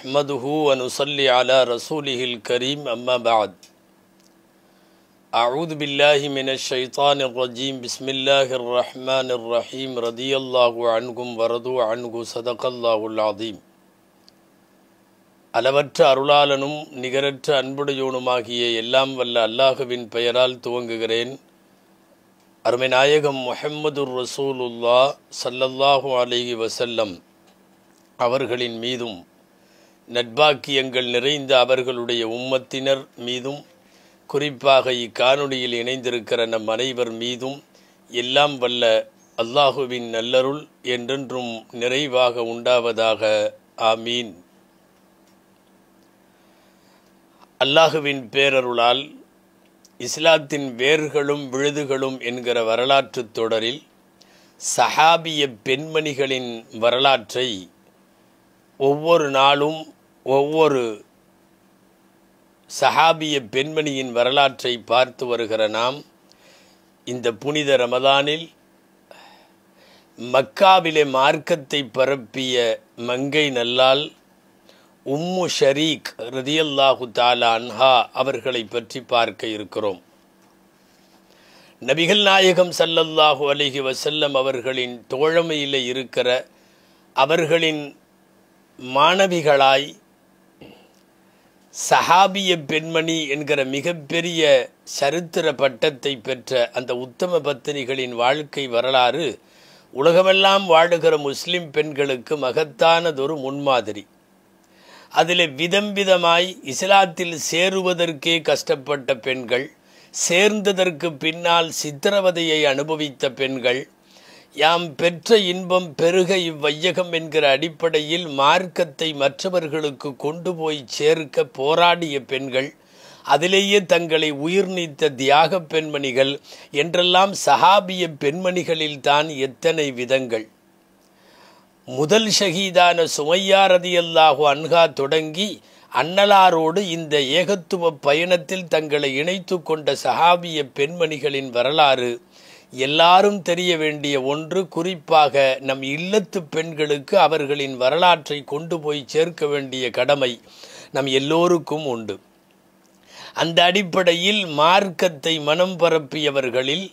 نحمده ونصلي على رسوله الكريم أما بعد أعوذ بالله من الشيطان الرجيم بسم الله الرحمن الرحيم رضي الله عنكم ورضوا عنه صدق الله العظيم அளவற்ற அருளாளனும் நிகரற்ற அன்புடையோனுமாகிய எல்லாம் வல்ல அல்லாஹுவின் பெயரால் துவங்குகிறேன் அருமை நாயகம் முஹம்மது ரசூலுல்லா சல்லல்லாஹு அலிஹி வசல்லம் அவர்களின் மீதும் நட்பாக்கியங்கள் நிறைந்த அவர்களுடைய உம்மத்தினர் மீதும் குறிப்பாக இக்காணொலியில் இணைந்திருக்கிற நம் அனைவர் மீதும் எல்லாம் வல்ல அல்லாஹுவின் நல்லருள் என்றென்றும் நிறைவாக உண்டாவதாக ஆமீன் அல்லாஹுவின் பேரருளால் இஸ்லாத்தின் வேர்களும் விழுதுகளும் என்கிற வரலாற்று தொடரில் சஹாபிய பெண்மணிகளின் வரலாற்றை ஒவ்வொரு நாளும் ஒவ்வொரு சஹாபிய பெண்மணியின் வரலாற்றை பார்த்து வருகிற நாம் இந்த புனித ரமதானில் மக்காவிலே மார்க்கத்தை பரப்பிய மங்கை நல்லால் உம்மு ஷரீக் ரதியல்லாஹு தாலா அன்ஹா அவர்களை பற்றி பார்க்க இருக்கிறோம் நபிகள் நாயகம் சல்லல்லாஹு அலிஹி வசல்லம் அவர்களின் தோழமையில் இருக்கிற அவர்களின் மாணவிகளாய் சஹாபிய பெண்மணி என்கிற மிகப்பெரிய சரித்திர பட்டத்தை பெற்ற அந்த உத்தம பத்தினிகளின் வாழ்க்கை வரலாறு உலகமெல்லாம் வாழுகிற முஸ்லிம் பெண்களுக்கு மகத்தானதொரு முன்மாதிரி அதில் விதம் விதமாய் இஸ்லாத்தில் சேருவதற்கே கஷ்டப்பட்ட பெண்கள் சேர்ந்ததற்கு பின்னால் சித்திரவதையை அனுபவித்த பெண்கள் யாம் பெற்ற இன்பம் பெருக இவ்வையகம் என்கிற அடிப்படையில் மார்க்கத்தை மற்றவர்களுக்கு கொண்டு போய் சேர்க்க போராடிய பெண்கள் அதிலேயே தங்களை உயிர் நீத்த தியாக பெண்மணிகள் என்றெல்லாம் சஹாபிய பெண்மணிகளில்தான் எத்தனை விதங்கள் முதல் ஷகீதான சுமையாரதியல்லாஹு அன்ஹா தொடங்கி அன்னலாரோடு இந்த ஏகத்துவ பயணத்தில் தங்களை இணைத்து கொண்ட சஹாபிய பெண்மணிகளின் வரலாறு எல்லாரும் தெரிய வேண்டிய ஒன்று குறிப்பாக நம் இல்லத்து பெண்களுக்கு அவர்களின் வரலாற்றை கொண்டு போய் சேர்க்க வேண்டிய கடமை நம் எல்லோருக்கும் உண்டு அந்த அடிப்படையில் மார்க்கத்தை மனம் பரப்பியவர்களில்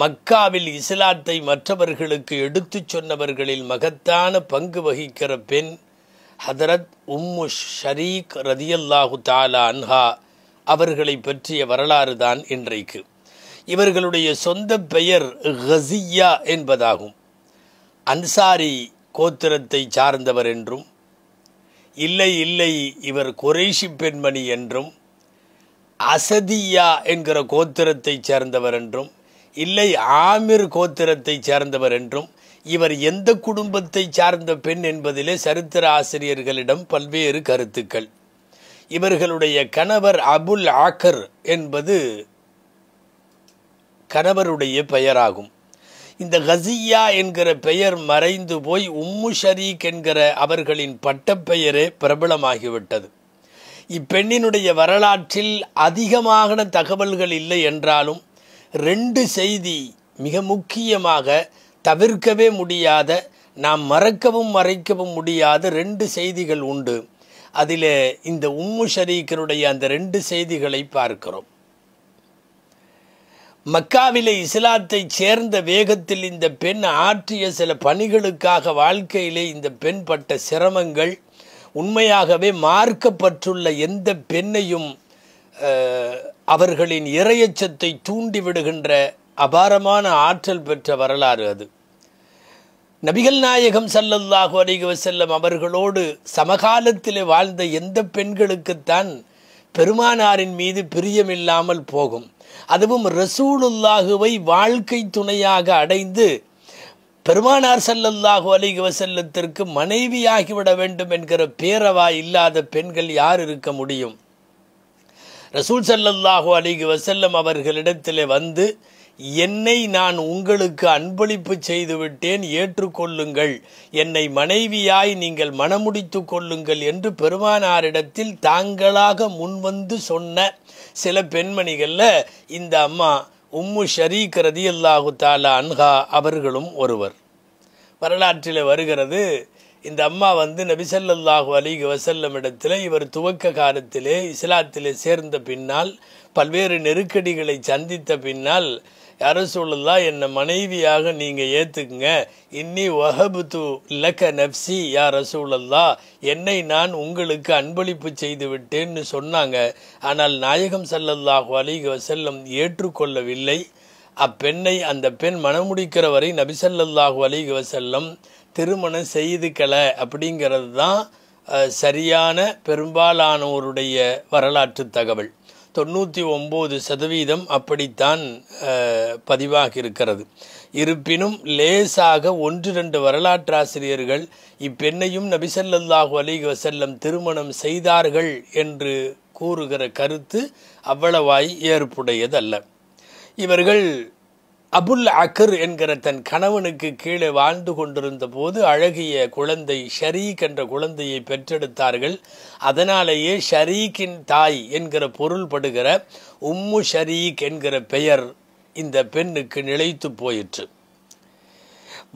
மக்காவில் இஸ்லாத்தை மற்றவர்களுக்கு எடுத்துச் சொன்னவர்களில் மகத்தான பங்கு வகிக்கிற பெண் ஹதரத் உம்மு ஷரீக் ரதியல்லாஹு தாலா அன்ஹா அவர்களை பற்றிய வரலாறு தான் இன்றைக்கு இவர்களுடைய சொந்த பெயர் ஹசியா என்பதாகும் அன்சாரி கோத்திரத்தை சார்ந்தவர் என்றும் இல்லை இல்லை இவர் குறைஷி பெண்மணி என்றும் அசதியா என்கிற கோத்திரத்தை சேர்ந்தவர் என்றும் இல்லை ஆமிர் கோத்திரத்தை சேர்ந்தவர் என்றும் இவர் எந்த குடும்பத்தை சார்ந்த பெண் என்பதிலே சரித்திர ஆசிரியர்களிடம் பல்வேறு கருத்துக்கள் இவர்களுடைய கணவர் அபுல் ஆக்கர் என்பது கணவருடைய பெயராகும் இந்த ஹசியா என்கிற பெயர் மறைந்து போய் உம்மு ஷரீக் என்கிற அவர்களின் பட்டப்பெயரே பிரபலமாகிவிட்டது இப்பெண்ணினுடைய வரலாற்றில் அதிகமான தகவல்கள் இல்லை என்றாலும் ரெண்டு செய்தி மிக முக்கியமாக தவிர்க்கவே முடியாத நாம் மறக்கவும் மறைக்கவும் முடியாத ரெண்டு செய்திகள் உண்டு அதில் இந்த உம்மு ஷரீக்கனுடைய அந்த ரெண்டு செய்திகளை பார்க்கிறோம் மக்காவிலே இஸ்லாத்தைச் சேர்ந்த வேகத்தில் இந்த பெண் ஆற்றிய சில பணிகளுக்காக வாழ்க்கையிலே இந்த பெண் பட்ட சிரமங்கள் உண்மையாகவே மார்க்கப்பட்டுள்ள எந்த பெண்ணையும் அவர்களின் இரையச்சத்தை தூண்டிவிடுகின்ற அபாரமான ஆற்றல் பெற்ற வரலாறு அது நபிகள் நாயகம் சல்லல்லாஹு அலிக வசல்லம் அவர்களோடு சமகாலத்தில் வாழ்ந்த எந்த பெண்களுக்குத்தான் பெருமானாரின் மீது பிரியமில்லாமல் போகும் அதுவும் ரசூலுல்லாகுவை வாழ்க்கை துணையாக அடைந்து பெருமானார் செல்லல்லாக அலிக வசல்லத்திற்கு மனைவியாகிவிட வேண்டும் என்கிற பேரவா இல்லாத பெண்கள் யார் இருக்க முடியும் ரசூல் சல்லல்லாஹு அலிக வசல்லம் அவர்களிடத்தில் வந்து என்னை நான் உங்களுக்கு அன்பளிப்பு செய்துவிட்டேன் ஏற்றுக்கொள்ளுங்கள் என்னை மனைவியாய் நீங்கள் மனமுடித்து கொள்ளுங்கள் என்று பெருமானாரிடத்தில் தாங்களாக முன்வந்து சொன்ன சில பெண்மணிகளில் இந்த அம்மா உம்மு ஷரீக் ரதி அல்லாஹு தாலா அன்ஹா அவர்களும் ஒருவர் வரலாற்றில் வருகிறது இந்த அம்மா வந்து நபிசல்லாஹு அலிக வசல்லம் இடத்தில் இவர் துவக்க காலத்திலே இஸ்லாத்திலே சேர்ந்த பின்னால் பல்வேறு நெருக்கடிகளை சந்தித்த பின்னால் யாரும் சொல்லலா என்னை மனைவியாக நீங்கள் ஏற்றுக்குங்க இன்னி வஹபுத்து லக்க நப்சி யார் ரசூலல்லா என்னை நான் உங்களுக்கு அன்பளிப்பு செய்து விட்டேன்னு சொன்னாங்க ஆனால் நாயகம் செல்லல்லாக வலிக செல்லம் ஏற்றுக்கொள்ளவில்லை அப்பெண்ணை அந்த பெண் மனமுடிக்கிற வரை நபிசல்லாஹு அலிக வசல்லம் திருமணம் செய்துக்கல அப்படிங்கிறது தான் சரியான பெரும்பாலானோருடைய வரலாற்று தகவல் தொண்ணூற்றி ஒம்பது சதவீதம் அப்படித்தான் பதிவாக இருக்கிறது இருப்பினும் லேசாக ஒன்று ரெண்டு வரலாற்றாசிரியர்கள் இப்பெண்ணையும் நபிசல்லாஹு அலிஹி வசல்லம் திருமணம் செய்தார்கள் என்று கூறுகிற கருத்து அவ்வளவாய் ஏற்புடையதல்ல இவர்கள் அபுல் அக்கர் என்கிற தன் கணவனுக்கு கீழே வாழ்ந்து கொண்டிருந்த போது அழகிய குழந்தை ஷரீக் என்ற குழந்தையை பெற்றெடுத்தார்கள் அதனாலேயே ஷரீக்கின் தாய் என்கிற பொருள்படுகிற உம்மு ஷரீக் என்கிற பெயர் இந்த பெண்ணுக்கு நிலைத்து போயிற்று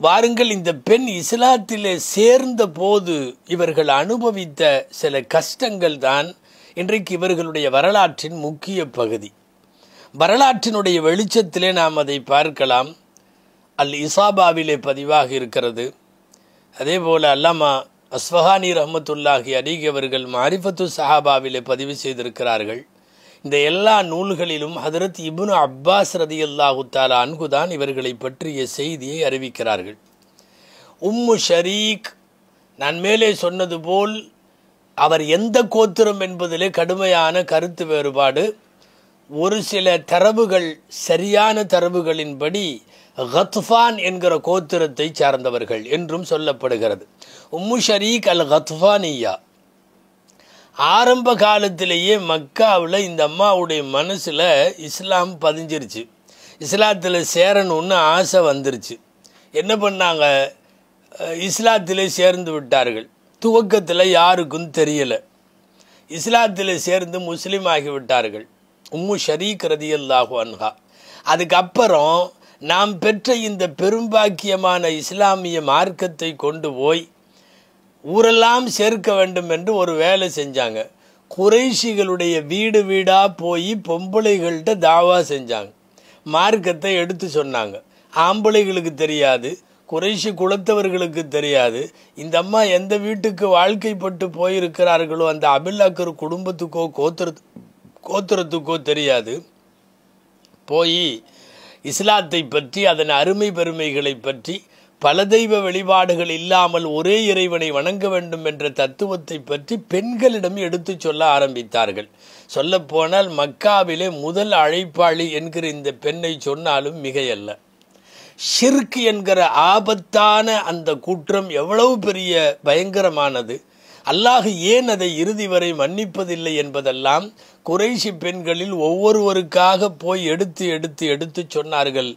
வாருங்கள் இந்த பெண் இஸ்லாத்திலே சேர்ந்த போது இவர்கள் அனுபவித்த சில கஷ்டங்கள் தான் இன்றைக்கு இவர்களுடைய வரலாற்றின் முக்கிய பகுதி வரலாற்றினுடைய வெளிச்சத்திலே நாம் அதை பார்க்கலாம் அல் இசாபாவிலே பதிவாக இருக்கிறது அதே போல் அல்லாமா அஸ்வஹானி ரஹமத்துல்லாஹி அலிகி அவர்கள் மாரிஃபத்து சஹாபாவிலே பதிவு செய்திருக்கிறார்கள் இந்த எல்லா நூல்களிலும் ஹதரத் இபுன் அப்பாஸ் ரதி அல்லாஹு தாலா அன்குதான் இவர்களை பற்றிய செய்தியை அறிவிக்கிறார்கள் உம்மு ஷரீக் நான் மேலே சொன்னது போல் அவர் எந்த கோத்திரம் என்பதிலே கடுமையான கருத்து வேறுபாடு ஒரு சில தரவுகள் சரியான தரவுகளின்படி கத்ஃபான் என்கிற கோத்திரத்தை சார்ந்தவர்கள் என்றும் சொல்லப்படுகிறது உம்மு ஷரீக் அல் கத்ஃபானியா ஆரம்ப காலத்திலேயே மக்காவில் இந்த அம்மாவுடைய மனசில் இஸ்லாம் பதிஞ்சிருச்சு இஸ்லாத்தில் சேரணுன்னு ஆசை வந்துருச்சு என்ன பண்ணாங்க இஸ்லாத்திலே சேர்ந்து விட்டார்கள் துவக்கத்தில் யாருக்கும் தெரியலை இஸ்லாத்தில் சேர்ந்து முஸ்லீம் ஆகிவிட்டார்கள் உம்மு ஷரீக் ரதியல்லாஹு அன்ஹா அதுக்கப்புறம் நாம் பெற்ற இந்த பெரும்பாக்கியமான இஸ்லாமிய மார்க்கத்தை கொண்டு போய் ஊரெல்லாம் சேர்க்க வேண்டும் என்று ஒரு வேலை செஞ்சாங்க குறைஷிகளுடைய வீடு வீடாக போய் பொம்பளைகள்கிட்ட தாவா செஞ்சாங்க மார்க்கத்தை எடுத்து சொன்னாங்க ஆம்பளைகளுக்கு தெரியாது குறைஷி குலத்தவர்களுக்கு தெரியாது இந்த அம்மா எந்த வீட்டுக்கு வாழ்க்கைப்பட்டு போயிருக்கிறார்களோ அந்த அபில்லாக்கர் குடும்பத்துக்கோ கோத்திரத்து கோத்திரத்துக்கோ தெரியாது போய் இஸ்லாத்தை பற்றி அதன் அருமை பெருமைகளை பற்றி பல தெய்வ வழிபாடுகள் இல்லாமல் ஒரே இறைவனை வணங்க வேண்டும் என்ற தத்துவத்தை பற்றி பெண்களிடம் எடுத்து சொல்ல ஆரம்பித்தார்கள் சொல்லப்போனால் மக்காவிலே முதல் அழைப்பாளி என்கிற இந்த பெண்ணை சொன்னாலும் மிகையல்ல ஷிர்க் என்கிற ஆபத்தான அந்த குற்றம் எவ்வளவு பெரிய பயங்கரமானது அல்லாஹ் ஏன் அதை இறுதி வரை மன்னிப்பதில்லை என்பதெல்லாம் குறைஷி பெண்களில் ஒவ்வொருவருக்காக போய் எடுத்து எடுத்து எடுத்து சொன்னார்கள்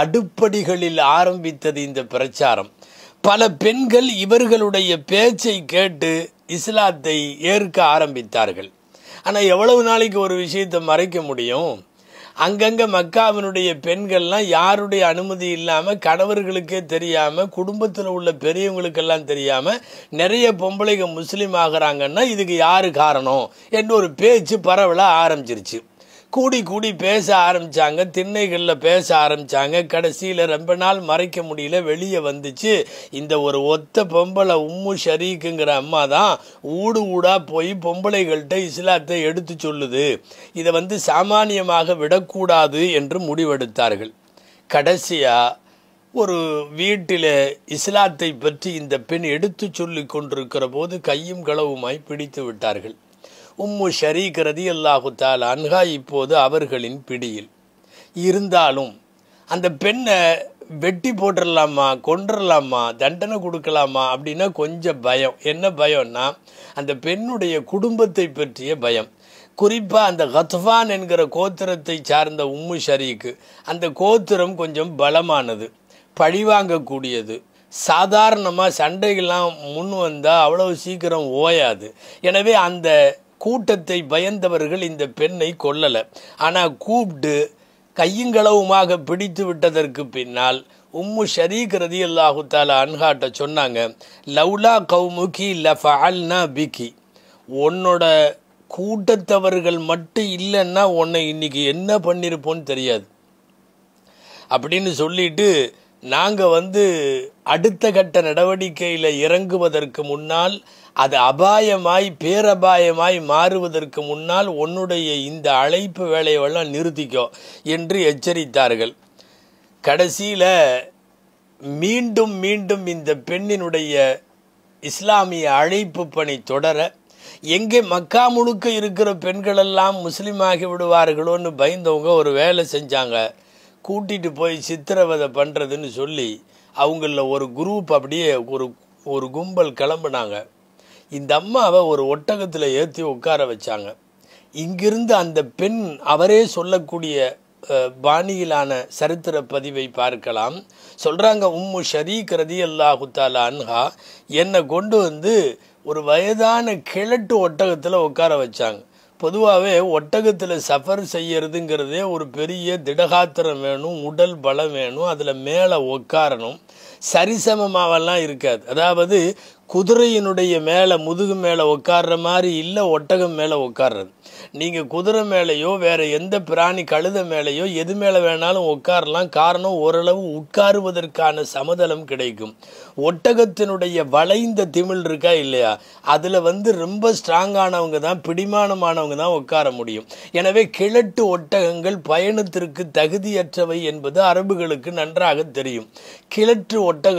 அடுப்படிகளில் ஆரம்பித்தது இந்த பிரச்சாரம் பல பெண்கள் இவர்களுடைய பேச்சை கேட்டு இஸ்லாத்தை ஏற்க ஆரம்பித்தார்கள் ஆனால் எவ்வளவு நாளைக்கு ஒரு விஷயத்தை மறைக்க முடியும் அங்கங்கே மக்காவினுடைய பெண்கள்லாம் யாருடைய அனுமதி இல்லாமல் கணவர்களுக்கே தெரியாமல் குடும்பத்தில் உள்ள பெரியவங்களுக்கெல்லாம் தெரியாமல் நிறைய பொம்பளைங்க முஸ்லீம் ஆகிறாங்கன்னா இதுக்கு யார் காரணம் என்று ஒரு பேச்சு பரவல ஆரம்பிச்சிருச்சு கூடி கூடி பேச ஆரம்பித்தாங்க திண்ணைகளில் பேச ஆரம்பித்தாங்க கடைசியில் ரொம்ப நாள் மறைக்க முடியல வெளியே வந்துச்சு இந்த ஒரு ஒத்த பொம்பளை உம்மு ஷரீக்குங்கிற அம்மா தான் ஊடு ஊடாக போய் பொம்பளைகள்கிட்ட இஸ்லாத்தை எடுத்து சொல்லுது இதை வந்து சாமானியமாக விடக்கூடாது என்று முடிவெடுத்தார்கள் கடைசியாக ஒரு வீட்டில் இஸ்லாத்தை பற்றி இந்த பெண் எடுத்து சொல்லி கொண்டிருக்கிற போது கையும் களவுமாய் பிடித்து விட்டார்கள் உம்மு ஷரீக் ரதி அல்லாஹுத்தால் அன்ஹா இப்போது அவர்களின் பிடியில் இருந்தாலும் அந்த பெண்ணை வெட்டி போட்டுடலாமா கொண்டுடலாமா தண்டனை கொடுக்கலாமா அப்படின்னா கொஞ்சம் பயம் என்ன பயம்னா அந்த பெண்ணுடைய குடும்பத்தை பற்றிய பயம் குறிப்பாக அந்த கத்வான் என்கிற கோத்திரத்தை சார்ந்த உம்மு ஷரீக்கு அந்த கோத்திரம் கொஞ்சம் பலமானது பழிவாங்கக்கூடியது சாதாரணமாக சண்டைகள்லாம் முன் வந்தால் அவ்வளோ சீக்கிரம் ஓயாது எனவே அந்த கூட்டத்தை பயந்தவர்கள் இந்த பெண்ணை கொல்லலை ஆனால் கூப்பிட்டு கையுங்களவுமாக பிடித்து விட்டதற்கு பின்னால் உம்மு ஷரீக் ரதி அல்லாஹு தாலா அன்ஹாட்ட சொன்னாங்க லவ்லா கவுமுகி லஃபால்னா பிகி உன்னோட கூட்டத்தவர்கள் மட்டும் இல்லைன்னா உன்னை இன்னைக்கு என்ன பண்ணியிருப்போன்னு தெரியாது அப்படின்னு சொல்லிட்டு நாங்கள் வந்து அடுத்த கட்ட நடவடிக்கையில் இறங்குவதற்கு முன்னால் அது அபாயமாய் பேரபாயமாய் மாறுவதற்கு முன்னால் உன்னுடைய இந்த அழைப்பு வேலையெல்லாம் நிறுத்திக்கோ என்று எச்சரித்தார்கள் கடைசியில் மீண்டும் மீண்டும் இந்த பெண்ணினுடைய இஸ்லாமிய அழைப்பு பணி தொடர எங்கே மக்கா முழுக்க இருக்கிற பெண்களெல்லாம் முஸ்லீமாகி விடுவார்களோன்னு பயந்தவங்க ஒரு வேலை செஞ்சாங்க கூட்டிகிட்டு போய் சித்திரவதை பண்ணுறதுன்னு சொல்லி அவங்களில் ஒரு குரூப் அப்படியே ஒரு ஒரு கும்பல் கிளம்புனாங்க இந்த அம்மாவை ஒரு ஒட்டகத்தில் ஏற்றி உட்கார வச்சாங்க இங்கிருந்து அந்த பெண் அவரே சொல்லக்கூடிய பாணியிலான சரித்திர பதிவை பார்க்கலாம் சொல்கிறாங்க உம்மு ஷரீக் ரதி அல்லாஹுத்தாலா அன்ஹா என்னை கொண்டு வந்து ஒரு வயதான கிழட்டு ஒட்டகத்தில் உட்கார வச்சாங்க பொதுவாகவே ஒட்டகத்தில் சஃபர் செய்யறதுங்கிறதே ஒரு பெரிய திடகாத்திரம் வேணும் உடல் பலம் வேணும் அதில் மேலே உட்காரணும் சரிசமமாகலாம் இருக்காது அதாவது குதிரையினுடைய மேலே முதுகு மேலே உட்கார்ற மாதிரி இல்லை ஒட்டகம் மேலே உட்கார்றது நீங்கள் குதிரை மேலேயோ வேறு எந்த பிராணி கழுத மேலேயோ எது மேலே வேணாலும் உட்காரலாம் காரணம் ஓரளவு உட்காருவதற்கான சமதளம் கிடைக்கும் ஒட்டகத்தினுடைய வளைந்த திமிழ் இருக்கா இல்லையா அதில் வந்து ரொம்ப ஸ்ட்ராங்கானவங்க தான் பிடிமானமானவங்க தான் உட்கார முடியும் எனவே கிழட்டு ஒட்டகங்கள் பயணத்திற்கு தகுதியற்றவை என்பது அரபுகளுக்கு நன்றாக தெரியும் கிழட்டு ஒட்டக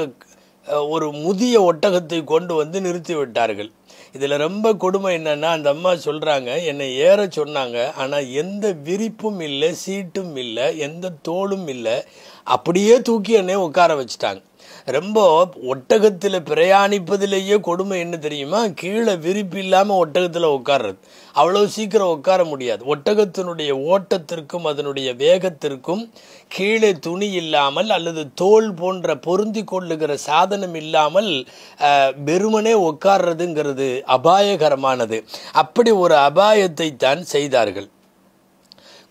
ஒரு முதிய ஒட்டகத்தை கொண்டு வந்து நிறுத்திவிட்டார்கள் இதில் ரொம்ப கொடுமை என்னென்னா அந்த அம்மா சொல்கிறாங்க என்னை ஏற சொன்னாங்க ஆனால் எந்த விரிப்பும் இல்லை சீட்டும் இல்லை எந்த தோளும் இல்லை அப்படியே தூக்கி என்னை உட்கார வச்சுட்டாங்க ரொம்ப ஒட்டகத்தில் பிரயாணிப்பதிலேயே கொடுமை என்ன தெரியுமா கீழே விரிப்பு இல்லாமல் ஒட்டகத்தில் உட்கார்றது அவ்வளோ சீக்கிரம் உட்கார முடியாது ஒட்டகத்தினுடைய ஓட்டத்திற்கும் அதனுடைய வேகத்திற்கும் கீழே துணி இல்லாமல் அல்லது தோல் போன்ற பொருந்தி கொள்ளுகிற சாதனம் இல்லாமல் வெறுமனே உட்கார்றதுங்கிறது அபாயகரமானது அப்படி ஒரு அபாயத்தை தான் செய்தார்கள்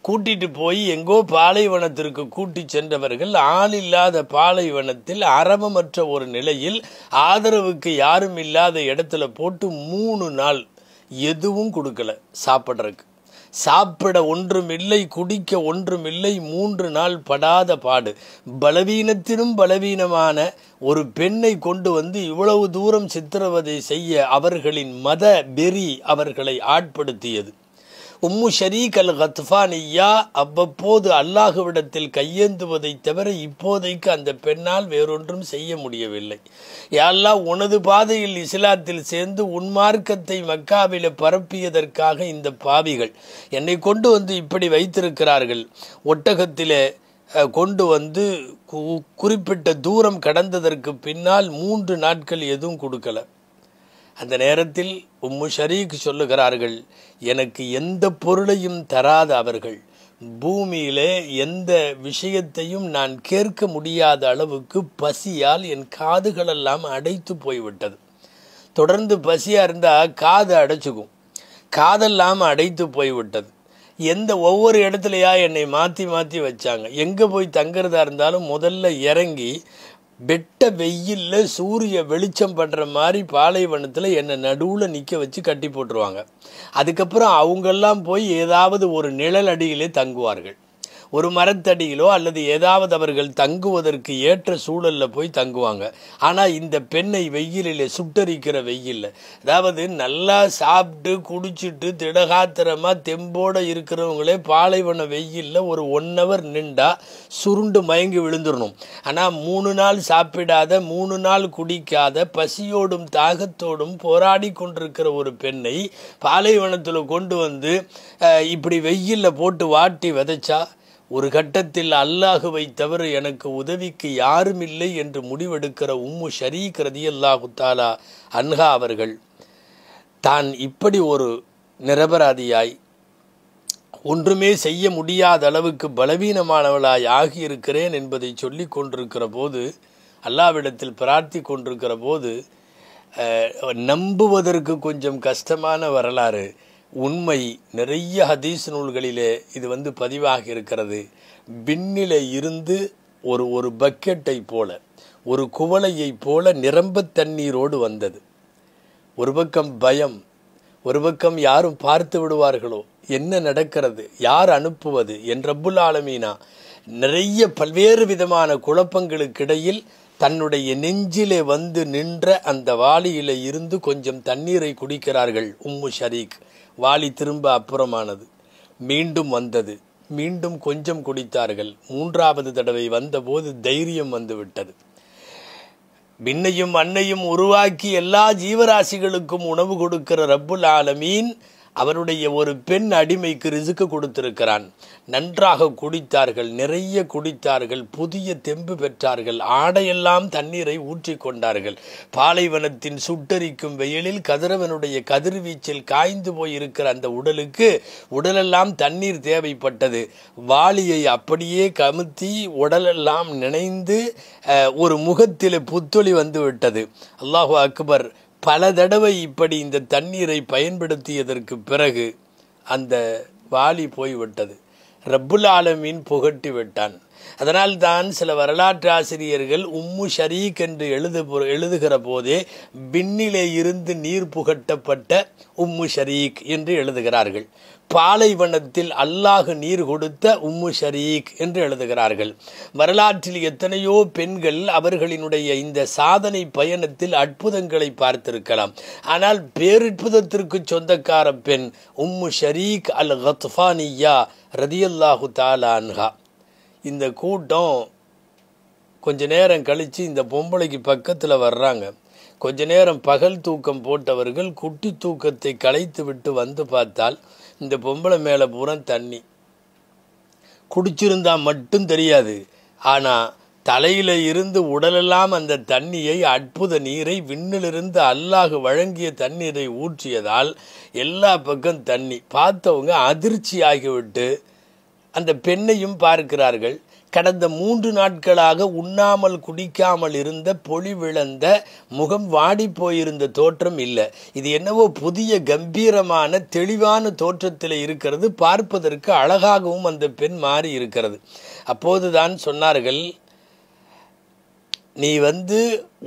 கூட்டிட்டு போய் எங்கோ பாலைவனத்திற்கு கூட்டி சென்றவர்கள் ஆள் இல்லாத பாலைவனத்தில் அரவமற்ற ஒரு நிலையில் ஆதரவுக்கு யாரும் இல்லாத இடத்துல போட்டு மூணு நாள் எதுவும் கொடுக்கல சாப்பிட்றதுக்கு சாப்பிட ஒன்றும் இல்லை குடிக்க ஒன்றும் இல்லை மூன்று நாள் படாத பாடு பலவீனத்திலும் பலவீனமான ஒரு பெண்ணை கொண்டு வந்து இவ்வளவு தூரம் சித்திரவதை செய்ய அவர்களின் மத வெறி அவர்களை ஆட்படுத்தியது உம்மு ஷரீக் அல் கத்ஃபானியா அவ்வப்போது அல்லாஹுவிடத்தில் கையேந்துவதை தவிர இப்போதைக்கு அந்த பெண்ணால் வேறொன்றும் செய்ய முடியவில்லை யாழ்லா உனது பாதையில் இஸ்லாத்தில் சேர்ந்து உன்மார்க்கத்தை மக்காவில் பரப்பியதற்காக இந்த பாவிகள் என்னை கொண்டு வந்து இப்படி வைத்திருக்கிறார்கள் ஒட்டகத்திலே கொண்டு வந்து குறிப்பிட்ட தூரம் கடந்ததற்கு பின்னால் மூன்று நாட்கள் எதுவும் கொடுக்கல அந்த நேரத்தில் உம்மு ஷரீக் சொல்லுகிறார்கள் எனக்கு எந்த பொருளையும் தராத அவர்கள் பூமியிலே எந்த விஷயத்தையும் நான் கேட்க முடியாத அளவுக்கு பசியால் என் காதுகளெல்லாம் அடைத்து போய்விட்டது தொடர்ந்து பசியாக இருந்தால் காது அடைச்சிக்கும் காதெல்லாம் அடைத்து போய்விட்டது எந்த ஒவ்வொரு இடத்துலையா என்னை மாற்றி மாற்றி வச்சாங்க எங்கே போய் தங்குறதா இருந்தாலும் முதல்ல இறங்கி வெட்ட வெயிலில் சூரிய வெளிச்சம் பண்ணுற மாதிரி பாலைவனத்தில் என்னை நடுவில் நிற்க வச்சு கட்டி போட்டுருவாங்க அதுக்கப்புறம் அவங்கெல்லாம் போய் ஏதாவது ஒரு நிழல் அடியிலே தங்குவார்கள் ஒரு மரத்தடியிலோ அல்லது ஏதாவது அவர்கள் தங்குவதற்கு ஏற்ற சூழலில் போய் தங்குவாங்க ஆனால் இந்த பெண்ணை வெயிலில் சுட்டரிக்கிற வெயில் அதாவது நல்லா சாப்பிட்டு குடிச்சிட்டு திடகாத்திரமாக தெம்போடு இருக்கிறவங்களே பாலைவன வெயிலில் ஒரு ஒன் ஹவர் நின்றா சுருண்டு மயங்கி விழுந்துடணும் ஆனால் மூணு நாள் சாப்பிடாத மூணு நாள் குடிக்காத பசியோடும் தாகத்தோடும் போராடி கொண்டிருக்கிற ஒரு பெண்ணை பாலைவனத்தில் கொண்டு வந்து இப்படி வெயிலில் போட்டு வாட்டி விதைச்சா ஒரு கட்டத்தில் அல்லாஹுவை தவிர எனக்கு உதவிக்கு யாரும் இல்லை என்று முடிவெடுக்கிற உம்மு ஷரீக் ரதி அல்லாஹு அன்ஹா அவர்கள் தான் இப்படி ஒரு நிரபராதியாய் ஒன்றுமே செய்ய முடியாத அளவுக்கு பலவீனமானவளாய் ஆகியிருக்கிறேன் என்பதை சொல்லி கொண்டிருக்கிற போது அல்லாவிடத்தில் பிரார்த்தி கொண்டிருக்கிற போது நம்புவதற்கு கொஞ்சம் கஷ்டமான வரலாறு உண்மை நிறைய ஹதீஸ் நூல்களிலே இது வந்து பதிவாக இருக்கிறது பின்னில இருந்து ஒரு ஒரு பக்கெட்டை போல ஒரு குவளையைப் போல நிரம்ப தண்ணீரோடு வந்தது ஒரு பக்கம் பயம் ஒரு பக்கம் யாரும் பார்த்து விடுவார்களோ என்ன நடக்கிறது யார் அனுப்புவது என் ரப்புல் ஆலமீனா நிறைய பல்வேறு விதமான குழப்பங்களுக்கிடையில் தன்னுடைய நெஞ்சிலே வந்து நின்ற அந்த வாளியில இருந்து கொஞ்சம் தண்ணீரை குடிக்கிறார்கள் உம்மு ஷரீக் வாளி திரும்ப அப்புறமானது மீண்டும் வந்தது மீண்டும் கொஞ்சம் குடித்தார்கள் மூன்றாவது தடவை வந்தபோது தைரியம் வந்துவிட்டது விண்ணையும் அன்னையும் உருவாக்கி எல்லா ஜீவராசிகளுக்கும் உணவு கொடுக்கிற ரப்புல் ஆலமீன் அவனுடைய ஒரு பெண் அடிமைக்கு ரிசுக்கு கொடுத்திருக்கிறான் நன்றாக குடித்தார்கள் நிறைய குடித்தார்கள் புதிய தெம்பு பெற்றார்கள் ஆடையெல்லாம் தண்ணீரை ஊற்றி கொண்டார்கள் பாலைவனத்தின் சுட்டரிக்கும் வெயிலில் கதிரவனுடைய கதிர்வீச்சில் காய்ந்து போயிருக்கிற அந்த உடலுக்கு உடலெல்லாம் தண்ணீர் தேவைப்பட்டது வாளியை அப்படியே கமுத்தி உடலெல்லாம் நினைந்து ஒரு முகத்தில் புத்தொளி வந்து விட்டது அல்லாஹு அக்பர் பல தடவை இப்படி இந்த தண்ணீரை பயன்படுத்தியதற்கு பிறகு அந்த வாலி போய்விட்டது ரப்புல் ஆலமீன் புகட்டி விட்டான் அதனால்தான் சில வரலாற்று ஆசிரியர்கள் உம்மு ஷரீக் என்று எழுது எழுதுகிற போதே பின்னிலே இருந்து நீர் புகட்டப்பட்ட உம்மு ஷரீக் என்று எழுதுகிறார்கள் பாலைவனத்தில் அல்லாஹு நீர் கொடுத்த உம்மு ஷரீக் என்று எழுதுகிறார்கள் வரலாற்றில் எத்தனையோ பெண்கள் அவர்களினுடைய இந்த சாதனை பயணத்தில் அற்புதங்களை பார்த்திருக்கலாம் ஆனால் பேரற்புதத்திற்கு சொந்தக்கார பெண் உம்மு ஷரீக் அல் ஹத்ஃபானியா ரதியல்லாஹு தாலான்ஹா இந்த கூட்டம் கொஞ்ச நேரம் கழித்து இந்த பொம்பளைக்கு பக்கத்தில் வர்றாங்க கொஞ்ச நேரம் பகல் தூக்கம் போட்டவர்கள் குட்டி தூக்கத்தை களைத்து விட்டு வந்து பார்த்தால் இந்த பொம்பளை மேலே பூரா தண்ணி குடிச்சிருந்தா மட்டும் தெரியாது ஆனால் தலையில் இருந்து உடலெல்லாம் அந்த தண்ணியை அற்புத நீரை விண்ணிலிருந்து அல்லாஹு வழங்கிய தண்ணீரை ஊற்றியதால் எல்லா பக்கம் தண்ணி பார்த்தவங்க அதிர்ச்சி ஆகிவிட்டு அந்த பெண்ணையும் பார்க்கிறார்கள் கடந்த மூன்று நாட்களாக உண்ணாமல் குடிக்காமல் இருந்த பொலிவிழந்த முகம் வாடி போயிருந்த தோற்றம் இல்லை இது என்னவோ புதிய கம்பீரமான தெளிவான தோற்றத்தில் இருக்கிறது பார்ப்பதற்கு அழகாகவும் அந்த பெண் மாறி இருக்கிறது அப்போதுதான் சொன்னார்கள் நீ வந்து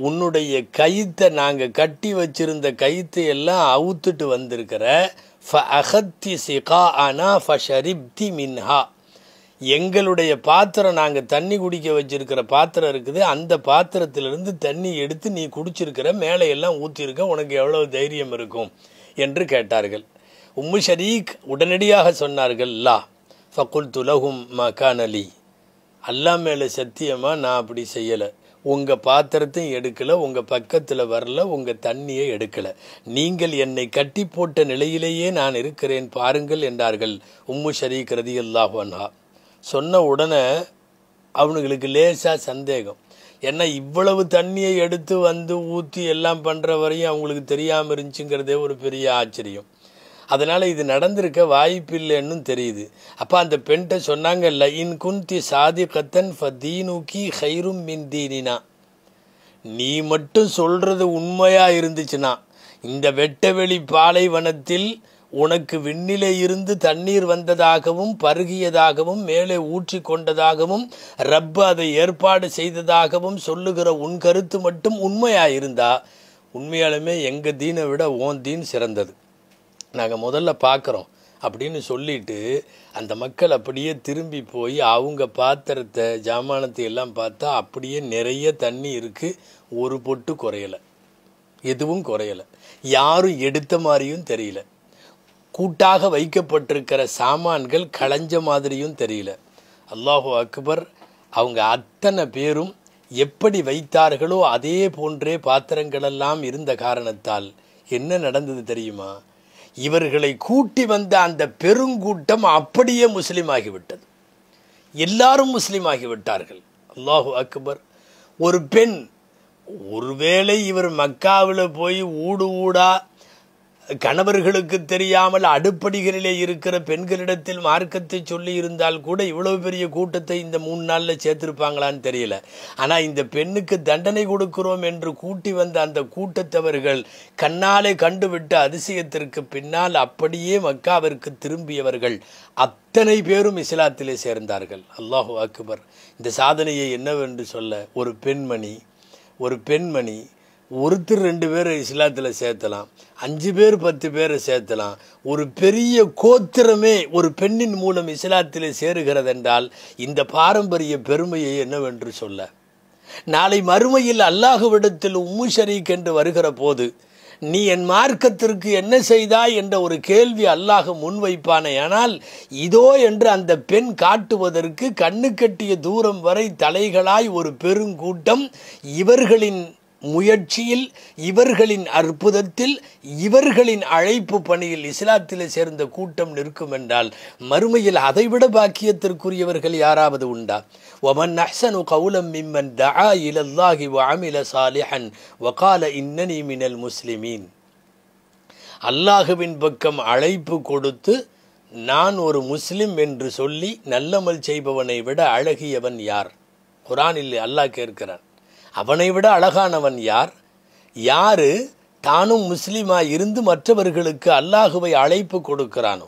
உன்னுடைய கயிற்றை நாங்கள் கட்டி வச்சிருந்த கயிற்றை எல்லாம் அவுத்துட்டு வந்திருக்கிற ஃப அகத்தி சிகா ஆனா ஃபஷரிப்தி மின்ஹா எங்களுடைய பாத்திரம் நாங்கள் தண்ணி குடிக்க வச்சிருக்கிற பாத்திரம் இருக்குது அந்த பாத்திரத்திலிருந்து தண்ணி எடுத்து நீ குடிச்சிருக்கிற மேலையெல்லாம் ஊற்றிருக்க ஊற்றியிருக்க உனக்கு எவ்வளோ தைரியம் இருக்கும் என்று கேட்டார்கள் உம்மு ஷரீக் உடனடியாக சொன்னார்கள் லா ஃபகுல் துலகும் மகான் அலி அல்லா மேலே சத்தியமாக நான் அப்படி செய்யலை உங்கள் பாத்திரத்தையும் எடுக்கலை உங்கள் பக்கத்தில் வரல உங்கள் தண்ணியை எடுக்கலை நீங்கள் என்னை கட்டி போட்ட நிலையிலேயே நான் இருக்கிறேன் பாருங்கள் என்றார்கள் உம்மு ஷரீக் ரதி அல்லாஹ் சொன்ன உடனே அவனுங்களுக்கு லேசாக சந்தேகம் ஏன்னா இவ்வளவு தண்ணியை எடுத்து வந்து ஊற்றி எல்லாம் பண்ணுற வரையும் அவங்களுக்கு தெரியாமல் இருந்துச்சுங்கிறதே ஒரு பெரிய ஆச்சரியம் அதனால் இது நடந்திருக்க இல்லைன்னு தெரியுது அப்போ அந்த பெண்கிட்ட சொன்னாங்கல்ல இன் குந்தி சாதி கத்தன் ஃப தீனுக்கி ஹைரும் மின் தீனினா நீ மட்டும் சொல்கிறது உண்மையாக இருந்துச்சுன்னா இந்த வெட்டவெளி பாலைவனத்தில் உனக்கு விண்ணிலே இருந்து தண்ணீர் வந்ததாகவும் பருகியதாகவும் மேலே ஊற்றி கொண்டதாகவும் ரப்ப அதை ஏற்பாடு செய்ததாகவும் சொல்லுகிற உன் கருத்து மட்டும் உண்மையாக இருந்தால் உண்மையாலுமே எங்கள் தீனை விட ஓன் தீன் சிறந்தது நாங்கள் முதல்ல பார்க்குறோம் அப்படின்னு சொல்லிட்டு அந்த மக்கள் அப்படியே திரும்பி போய் அவங்க பாத்திரத்தை ஜாமானத்தை எல்லாம் பார்த்தா அப்படியே நிறைய தண்ணி இருக்குது ஒரு பொட்டு குறையலை எதுவும் குறையலை யாரும் எடுத்த மாதிரியும் தெரியல கூட்டாக வைக்கப்பட்டிருக்கிற சாமான்கள் களைஞ்ச மாதிரியும் தெரியல அல்லாஹு அக்பர் அவங்க அத்தனை பேரும் எப்படி வைத்தார்களோ அதே போன்றே பாத்திரங்களெல்லாம் இருந்த காரணத்தால் என்ன நடந்தது தெரியுமா இவர்களை கூட்டி வந்த அந்த பெருங்கூட்டம் அப்படியே முஸ்லீம் ஆகிவிட்டது எல்லாரும் முஸ்லீம் ஆகிவிட்டார்கள் அல்லாஹு அக்பர் ஒரு பெண் ஒருவேளை இவர் மக்காவில் போய் ஊடு ஊடா கணவர்களுக்கு தெரியாமல் அடுப்படிகளிலே இருக்கிற பெண்களிடத்தில் மார்க்கத்தை சொல்லி இருந்தால் கூட இவ்வளவு பெரிய கூட்டத்தை இந்த மூணு நாளில் சேர்த்திருப்பாங்களான்னு தெரியல ஆனால் இந்த பெண்ணுக்கு தண்டனை கொடுக்கிறோம் என்று கூட்டி வந்த அந்த கூட்டத்தவர்கள் கண்ணாலே கண்டுவிட்ட அதிசயத்திற்கு பின்னால் அப்படியே மக்காவிற்கு திரும்பியவர்கள் அத்தனை பேரும் இஸ்லாத்திலே சேர்ந்தார்கள் அல்லாஹு அக்பர் இந்த சாதனையை என்னவென்று சொல்ல ஒரு பெண்மணி ஒரு பெண்மணி ஒருத்தர் ரெண்டு பேரை இஸ்லாத்தில் சேர்த்தலாம் அஞ்சு பேர் பத்து பேரை சேர்த்தலாம் ஒரு பெரிய கோத்திரமே ஒரு பெண்ணின் மூலம் இஸ்லாத்தில் சேருகிறதென்றால் இந்த பாரம்பரிய பெருமையை என்னவென்று சொல்ல நாளை மறுமையில் அல்லாஹுவிடத்தில் உம்மு ஷரீக் என்று வருகிற போது நீ என் மார்க்கத்திற்கு என்ன செய்தாய் என்ற ஒரு கேள்வி அல்லாஹ் முன்வைப்பானே ஆனால் இதோ என்று அந்த பெண் காட்டுவதற்கு கண்ணு கட்டிய தூரம் வரை தலைகளாய் ஒரு பெருங்கூட்டம் இவர்களின் முயற்சியில் இவர்களின் அற்புதத்தில் இவர்களின் அழைப்பு பணியில் இஸ்லாத்தில் சேர்ந்த கூட்டம் நிற்கும் என்றால் மறுமையில் அதைவிட பாக்கியத்திற்குரியவர்கள் யாராவது உண்டா ஒமன் அஹ்சனு கவுலம் மிம்மன் தஆ இலல்லாஹி வாமில சாலிஹன் வகால இன்னனி மினல் முஸ்லிமீன் அல்லாஹுவின் பக்கம் அழைப்பு கொடுத்து நான் ஒரு முஸ்லிம் என்று சொல்லி நல்லமல் செய்பவனை விட அழகியவன் யார் குரானில் அல்லாஹ் கேட்கிறான் அவனை விட அழகானவன் யார் யாரு தானும் முஸ்லீமாக இருந்து மற்றவர்களுக்கு அல்லாஹுவை அழைப்பு கொடுக்கிறானோ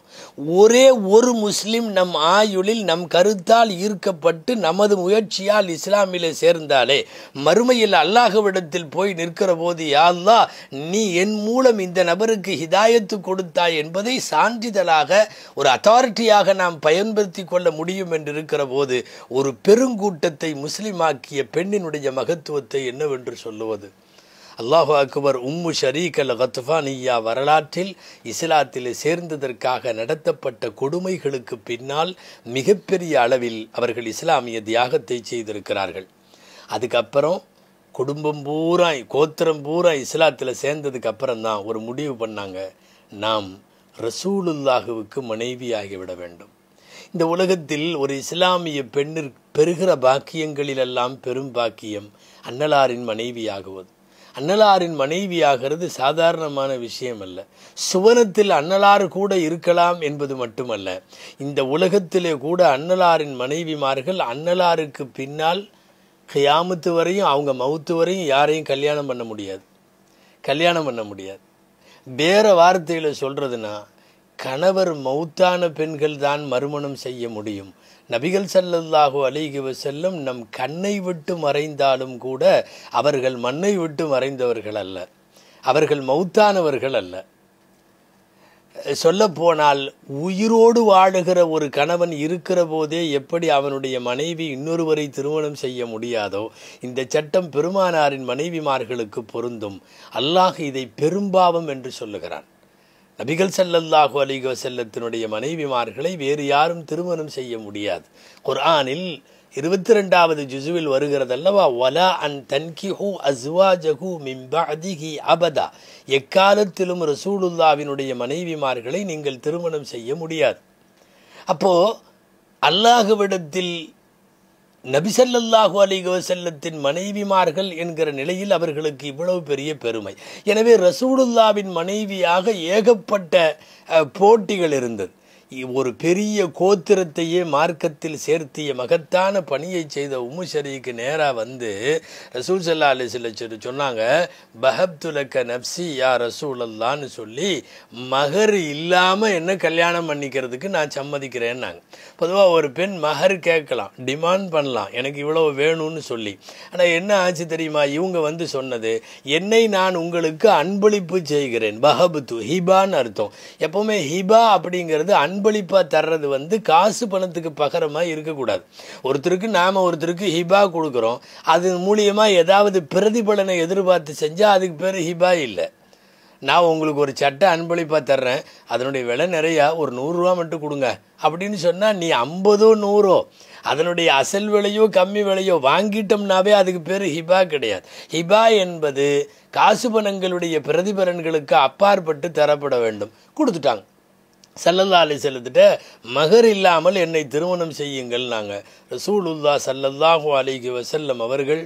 ஒரே ஒரு முஸ்லீம் நம் ஆயுளில் நம் கருத்தால் ஈர்க்கப்பட்டு நமது முயற்சியால் இஸ்லாமிலே சேர்ந்தாலே மறுமையில் அல்லாஹுவிடத்தில் போய் நிற்கிற போது யாழ்லா நீ என் மூலம் இந்த நபருக்கு ஹிதாயத்து கொடுத்தாய் என்பதை சான்றிதழாக ஒரு அத்தாரிட்டியாக நாம் பயன்படுத்தி கொள்ள முடியும் என்று இருக்கிற போது ஒரு பெருங்கூட்டத்தை முஸ்லீமாக்கிய பெண்ணினுடைய மகத்துவத்தை என்னவென்று சொல்லுவது அல்லாஹு அக்பர் உம்மு அல் கத்ஃபானியா வரலாற்றில் இஸ்லாத்தில் சேர்ந்ததற்காக நடத்தப்பட்ட கொடுமைகளுக்கு பின்னால் மிகப்பெரிய அளவில் அவர்கள் இஸ்லாமிய தியாகத்தை செய்திருக்கிறார்கள் அதுக்கப்புறம் குடும்பம் பூரா கோத்திரம் பூரா இஸ்லாத்தில் சேர்ந்ததுக்கு அப்புறம் தான் ஒரு முடிவு பண்ணாங்க நாம் ரசூலுல்லாஹுவுக்கு மனைவியாகிவிட வேண்டும் இந்த உலகத்தில் ஒரு இஸ்லாமிய பெண்ணிற்கு பெறுகிற பாக்கியங்களிலெல்லாம் பெரும் பாக்கியம் அன்னலாரின் மனைவியாகுவது அன்னலாரின் மனைவியாகிறது சாதாரணமான விஷயம் அல்ல சுவனத்தில் அன்னலாறு கூட இருக்கலாம் என்பது மட்டுமல்ல இந்த உலகத்திலே கூட அன்னலாரின் மனைவிமார்கள் அன்னலாருக்கு பின்னால் கியாமத்து வரையும் அவங்க மவுத்து வரையும் யாரையும் கல்யாணம் பண்ண முடியாது கல்யாணம் பண்ண முடியாது வேறு வார்த்தையில் சொல்கிறதுனா கணவர் மௌத்தான பெண்கள் தான் மறுமணம் செய்ய முடியும் நபிகள் சல்லல்லாஹு அலிகி செல்லும் நம் கண்ணை விட்டு மறைந்தாலும் கூட அவர்கள் மண்ணை விட்டு மறைந்தவர்கள் அல்ல அவர்கள் மௌத்தானவர்கள் அல்ல சொல்லப்போனால் உயிரோடு வாழுகிற ஒரு கணவன் இருக்கிற போதே எப்படி அவனுடைய மனைவி இன்னொருவரை திருமணம் செய்ய முடியாதோ இந்த சட்டம் பெருமானாரின் மனைவிமார்களுக்கு பொருந்தும் அல்லாஹ் இதை பெரும்பாவம் என்று சொல்லுகிறான் நபிகள் சல்லல்லாஹு அலிக செல்லத்தினுடைய மனைவிமார்களை வேறு யாரும் திருமணம் செய்ய முடியாது குர்ஆனில் இருபத்தி ரெண்டாவது ஜுசுவில் வருகிறதல்லவா ஒலா அன் தன்கி ஹூ அஸ்வா ஜஹூ மிம்பி அபதா எக்காலத்திலும் ரசூலுல்லாவினுடைய மனைவிமார்களை நீங்கள் திருமணம் செய்ய முடியாது அப்போது அல்லாஹுவிடத்தில் நபிசல்லாஹு அலிக வசல்லத்தின் மனைவிமார்கள் என்கிற நிலையில் அவர்களுக்கு இவ்வளவு பெரிய பெருமை எனவே ரசூடுல்லாவின் மனைவியாக ஏகப்பட்ட போட்டிகள் இருந்தது ஒரு பெரிய கோத்திரத்தையே மார்க்கத்தில் சேர்த்திய மகத்தான பணியை செய்த உம்மு ஷரீக்கு நேராக வந்து ரசூல் சல்லா அலி சொல்லி சொன்னாங்க பஹப்துலக்க நப்சி யா ரசூல் அல்லான்னு சொல்லி மகர் இல்லாமல் என்ன கல்யாணம் பண்ணிக்கிறதுக்கு நான் சம்மதிக்கிறேன்னாங்க பொதுவாக ஒரு பெண் மகர் கேட்கலாம் டிமாண்ட் பண்ணலாம் எனக்கு இவ்வளோ வேணும்னு சொல்லி ஆனால் என்ன ஆச்சு தெரியுமா இவங்க வந்து சொன்னது என்னை நான் உங்களுக்கு அன்பளிப்பு செய்கிறேன் பஹபுத்து ஹிபான்னு அர்த்தம் எப்போவுமே ஹிபா அப்படிங்கிறது அன்பு அன்பளிப்பாக தர்றது வந்து காசு பணத்துக்கு பகரமாக இருக்கக்கூடாது ஒருத்தருக்கு நாம் ஒருத்தருக்கு ஹிபா கொடுக்குறோம் அது மூலியமாக ஏதாவது பிரதிபலனை எதிர்பார்த்து செஞ்சால் அதுக்கு பேர் ஹிபா இல்லை நான் உங்களுக்கு ஒரு சட்டை அன்பளிப்பாக தர்றேன் அதனுடைய விலை நிறையா ஒரு நூறுரூவா மட்டும் கொடுங்க அப்படின்னு சொன்னால் நீ ஐம்பதோ நூறோ அதனுடைய அசல் விலையோ கம்மி விலையோ வாங்கிட்டோம்னாவே அதுக்கு பேர் ஹிபா கிடையாது ஹிபா என்பது காசு பணங்களுடைய பிரதிபலன்களுக்கு அப்பாற்பட்டு தரப்பட வேண்டும் கொடுத்துட்டாங்க சல்லல்லா அலி மகர் இல்லாமல் என்னை திருமணம் செய்யுங்கள் நாங்கள் ரசூலுல்லா சல்லல்லாஹு அலிகி வசல்லம் அவர்கள்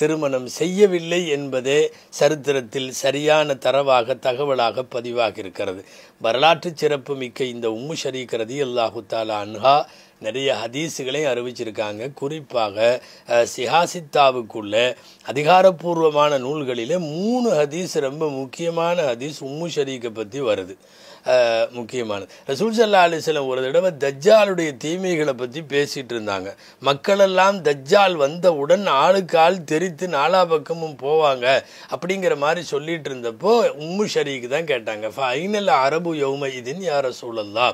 திருமணம் செய்யவில்லை என்பதே சரித்திரத்தில் சரியான தரவாக தகவலாக பதிவாக இருக்கிறது வரலாற்று சிறப்பு மிக்க இந்த உம்மு ஷரீக் ரதி அல்லாஹு தாலா அன்ஹா நிறைய ஹதீஸுகளையும் அறிவிச்சிருக்காங்க குறிப்பாக சிஹாசித்தாவுக்குள்ள அதிகாரப்பூர்வமான நூல்களிலே மூணு ஹதீஸ் ரொம்ப முக்கியமான ஹதீஸ் உம்மு ஷரீக்கை பற்றி வருது முக்கியமானது ரசூல் சல்லா அலிஸ்லம் ஒரு தடவை தஜ்ஜாலுடைய தீமைகளை பற்றி பேசிகிட்டு இருந்தாங்க மக்களெல்லாம் தஜ்ஜால் வந்தவுடன் ஆளுக்கு ஆள் தெரித்து நாலா பக்கமும் போவாங்க அப்படிங்கிற மாதிரி சொல்லிட்டு இருந்தப்போ உம்மு ஷரீக்கு தான் கேட்டாங்க ஃபைனல் அரபு யௌம இதுன்னு யார் சூழல்லா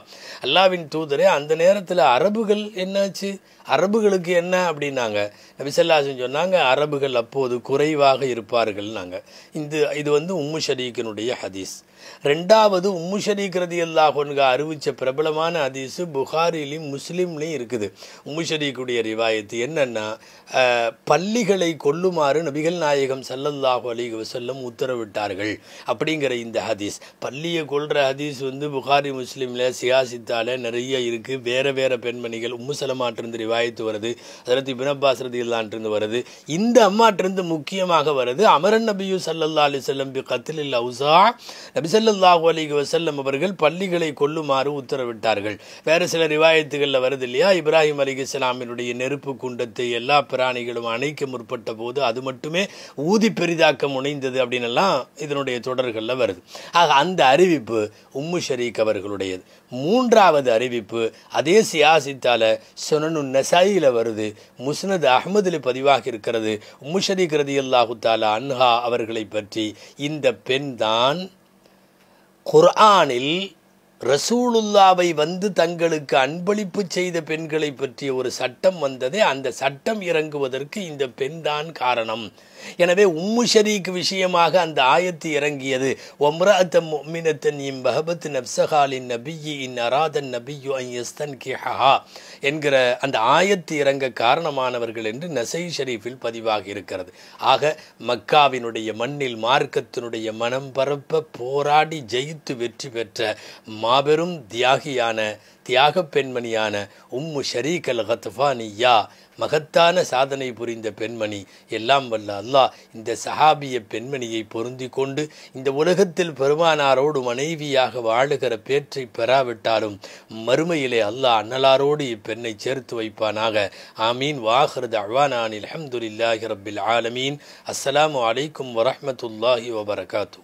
அல்லாவின் தூதரே அந்த நேரத்தில் அரபுகள் என்னாச்சு அரபுகளுக்கு என்ன அப்படின்னாங்க நபிசல்லாசன் சொன்னாங்க அரபுகள் அப்போது குறைவாக இருப்பார்கள் நாங்கள் இந்த இது வந்து உம்மு ஷரீக்கினுடைய ஹதீஸ் ரெண்டாவது உம்முஷரி ரதி அல்லாஹொன்கா அறிவித்த பிரபலமான அதிசு புகாரிலையும் முஸ்லீம்லையும் இருக்குது உம்முஷரீக்குடைய ரிவாயத்து என்னென்னா பள்ளிகளை கொல்லுமாறு நபிகள் நாயகம் சல்லல்லாஹு அலிக வசல்லம் உத்தரவிட்டார்கள் அப்படிங்கிற இந்த ஹதீஸ் பள்ளியை கொள்கிற ஹதீஸ் வந்து புகாரி முஸ்லீமில் சியாசித்தால் நிறைய இருக்குது வேறு வேறு பெண்மணிகள் சலமாட்டிருந்து ரிவாயத்து வருது அதற்கு பினப்பாஸ் ரதி இல்லான்ட்டிருந்து வருது இந்த அம்மாட்டிருந்து முக்கியமாக வருது அமரன் நபியூ சல்லல்லா அலி செல்லம் பி கத்தில் அவுசா நபி சல்லா சல்லல்லாஹு அலிகு வசல்லம் அவர்கள் பள்ளிகளை கொல்லுமாறு உத்தரவிட்டார்கள் வேறு சில ரிவாயத்துகளில் வருது இல்லையா இப்ராஹிம் அலி இஸ்லாமினுடைய நெருப்பு குண்டத்தை எல்லா பிராணிகளும் அணைக்க முற்பட்ட போது அது மட்டுமே ஊதி பெரிதாக்க முனைந்தது அப்படின்னுலாம் இதனுடைய தொடர்களில் வருது ஆக அந்த அறிவிப்பு உம்மு ஷரீக் அவர்களுடையது மூன்றாவது அறிவிப்பு அதே சியாசித்தால சுனனு நெசாயில வருது முஸ்னத் அகமதில் பதிவாக இருக்கிறது ஷரீக் ரதி அல்லாஹு தாலா அன்ஹா அவர்களை பற்றி இந்த பெண் தான் قرآنில் ரசூலுல்லாவை வந்து தங்களுக்கு அன்பளிப்பு செய்த பெண்களை பற்றிய ஒரு சட்டம் வந்ததே அந்த சட்டம் இறங்குவதற்கு இந்த பெண் தான் காரணம் எனவே உம்மு ஷரீக் விஷயமாக அந்த ஆயத்து இறங்கியது மினத்தன் இம் பஹபத் இன் அராதன் ஐயஸ்தன் என்கிற அந்த ஆயத்து இறங்க காரணமானவர்கள் என்று நசை ஷரீஃபில் பதிவாகி இருக்கிறது ஆக மக்காவினுடைய மண்ணில் மார்க்கத்தினுடைய மனம் பரப்ப போராடி ஜெயித்து வெற்றி பெற்ற மாபெரும் தியாகியான தியாக பெண்மணியான உம்மு ஷரீகல் ஹத்ஃபானியா மகத்தான சாதனை புரிந்த பெண்மணி எல்லாம் வல்ல அல்லாஹ் இந்த சஹாபிய பெண்மணியை பொருந்தி கொண்டு இந்த உலகத்தில் பெருமானாரோடு மனைவியாக வாழுகிற பேற்றை பெறாவிட்டாலும் மறுமையிலே அல்லாஹ் அன்னலாரோடு இப்பெண்ணை சேர்த்து வைப்பானாக ஆமீன் வாஹ்ரத் அவானானில் அஹமதுல்லாஹி ரபில் ஆலமீன் அஸ்லாம் அலைக்கும் வரமத்துல்லாஹி வபரகாத்து